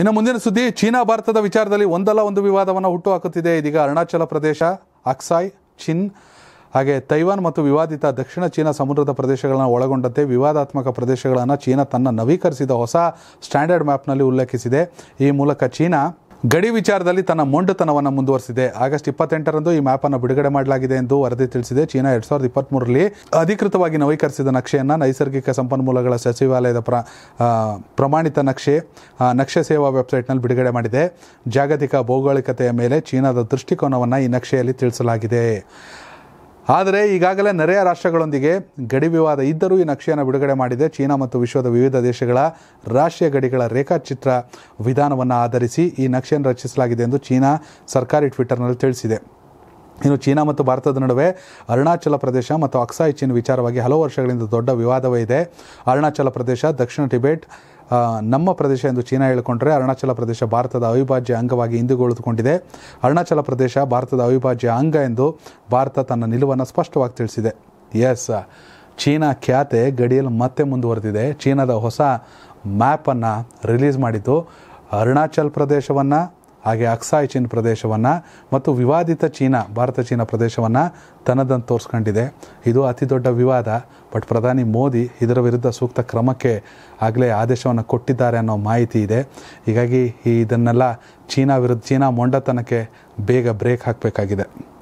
ಇನ್ನು ಮುಂದಿನ ಸುದ್ದಿ ಚೀನಾ ಭಾರತದ ವಿಚಾರದಲ್ಲಿ ಒಂದಲ್ಲ ಒಂದು ವಿವಾದವನ್ನು ಹುಟ್ಟು ಹಾಕುತ್ತಿದೆ ಇದೀಗ ಅರುಣಾಚಲ ಪ್ರದೇಶ ಅಕ್ಸಾಯ್ ಚಿನ್ ಹಾಗೆ ತೈವಾನ್ ಮತ್ತು ವಿವಾದಿತ ದಕ್ಷಿಣ ಚೀನಾ ಸಮುದ್ರದ ಪ್ರದೇಶಗಳನ್ನು ಒಳಗೊಂಡಂತೆ ವಿವಾದಾತ್ಮಕ ಪ್ರದೇಶಗಳನ್ನು ಚೀನಾ ತನ್ನ ನವೀಕರಿಸಿದ ಹೊಸ ಸ್ಟ್ಯಾಂಡರ್ಡ್ ಮ್ಯಾಪ್ನಲ್ಲಿ ಉಲ್ಲೇಖಿಸಿದೆ ಈ ಮೂಲಕ ಚೀನಾ ಗಡಿ ವಿಚಾರದಲ್ಲಿ ತನ್ನ ಮೊಂಡುತನವನ್ನು ಮುಂದುವರಿಸಿದೆ ಆಗಸ್ಟ್ ಇಪ್ಪತ್ತೆಂಟರಂದು ಈ ಮ್ಯಾಪ್ ಅನ್ನು ಬಿಡುಗಡೆ ಮಾಡಲಾಗಿದೆ ಎಂದು ವರದಿ ತಿಳಿಸಿದೆ ಚೀನಾ ಎರಡ್ ಸಾವಿರದ ಇಪ್ಪತ್ತ್ ಅಧಿಕೃತವಾಗಿ ನವೀಕರಿಸಿದ ನಕ್ಷೆಯನ್ನು ನೈಸರ್ಗಿಕ ಸಂಪನ್ಮೂಲಗಳ ಸಚಿವಾಲಯದ ಪ್ರ ಪ್ರಮಾಣಿತ ನಕ್ಷೆ ನಕ್ಷೆ ಸೇವಾ ವೆಬ್ಸೈಟ್ನಲ್ಲಿ ಬಿಡುಗಡೆ ಮಾಡಿದೆ ಜಾಗತಿಕ ಭೌಗೋಳಿಕತೆಯ ಮೇಲೆ ಚೀನಾದ ದೃಷ್ಟಿಕೋನವನ್ನು ಈ ನಕ್ಷೆಯಲ್ಲಿ ತಿಳಿಸಲಾಗಿದೆ ಆದರೆ ಈಗಾಗಲೇ ನೆರೆಯ ರಾಷ್ಟ್ರಗಳೊಂದಿಗೆ ಗಡಿ ವಿವಾದ ಇದ್ದರೂ ಈ ನಕ್ಷೆಯನ್ನು ಬಿಡುಗಡೆ ಮಾಡಿದೆ ಚೀನಾ ಮತ್ತು ವಿಶ್ವದ ವಿವಿಧ ದೇಶಗಳ ರಾಷ್ಟ್ರೀಯ ಗಡಿಗಳ ರೇಖಾಚಿತ್ರ ವಿಧಾನವನ್ನು ಆಧರಿಸಿ ಈ ನಕ್ಷೆಯನ್ನು ರಚಿಸಲಾಗಿದೆ ಎಂದು ಚೀನಾ ಸರ್ಕಾರಿ ಟ್ವಿಟರ್ನಲ್ಲಿ ತಿಳಿಸಿದೆ ಇನ್ನು ಚೀನಾ ಮತ್ತು ಭಾರತದ ನಡುವೆ ಅರುಣಾಚಲ ಪ್ರದೇಶ ಮತ್ತು ಅಕ್ಸಾಯಿ ಚೀನ್ ವಿಚಾರವಾಗಿ ಹಲವು ವರ್ಷಗಳಿಂದ ದೊಡ್ಡ ವಿವಾದವೇ ಇದೆ ಅರುಣಾಚಲ ಪ್ರದೇಶ ದಕ್ಷಿಣ ಟಿಬೆಟ್ ನಮ್ಮ ಪ್ರದೇಶ ಎಂದು ಚೀನಾ ಹೇಳಿಕೊಂಡ್ರೆ ಅರುಣಾಚಲ ಪ್ರದೇಶ ಭಾರತದ ಅವಿಭಾಜ್ಯ ಅಂಗವಾಗಿ ಇಂದಿಗೂ ಉಳಿದುಕೊಂಡಿದೆ ಅರುಣಾಚಲ ಪ್ರದೇಶ ಭಾರತದ ಅವಿಭಾಜ್ಯ ಅಂಗ ಎಂದು ಭಾರತ ತನ್ನ ನಿಲುವನ್ನು ಸ್ಪಷ್ಟವಾಗಿ ತಿಳಿಸಿದೆ ಎಸ್ ಚೀನಾ ಖ್ಯಾತೆ ಗಡಿಯಲ್ಲಿ ಮತ್ತೆ ಮುಂದುವರೆದಿದೆ ಚೀನಾದ ಹೊಸ ಮ್ಯಾಪನ್ನು ರಿಲೀಸ್ ಮಾಡಿದ್ದು ಅರುಣಾಚಲ ಪ್ರದೇಶವನ್ನು ಹಾಗೆ ಅಕ್ಸಾಯ್ ಚೀನ್ ಪ್ರದೇಶವನ್ನು ಮತ್ತು ವಿವಾದಿತ ಚೀನಾ ಭಾರತ ಚೀನಾ ಪ್ರದೇಶವನ್ನು ತನ್ನದನ್ನು ತೋರಿಸ್ಕೊಂಡಿದೆ ಇದು ಅತಿ ದೊಡ್ಡ ವಿವಾದ ಬಟ್ ಪ್ರಧಾನಿ ಮೋದಿ ಇದರ ವಿರುದ್ಧ ಸೂಕ್ತ ಕ್ರಮಕ್ಕೆ ಆಗಲೇ ಆದೇಶವನ್ನು ಕೊಟ್ಟಿದ್ದಾರೆ ಅನ್ನೋ ಮಾಹಿತಿ ಇದೆ ಹೀಗಾಗಿ ಇದನ್ನೆಲ್ಲ ಚೀನಾ ವಿರುದ್ಧ ಚೀನಾ ಮೊಂಡತನಕ್ಕೆ ಬೇಗ ಬ್ರೇಕ್ ಹಾಕಬೇಕಾಗಿದೆ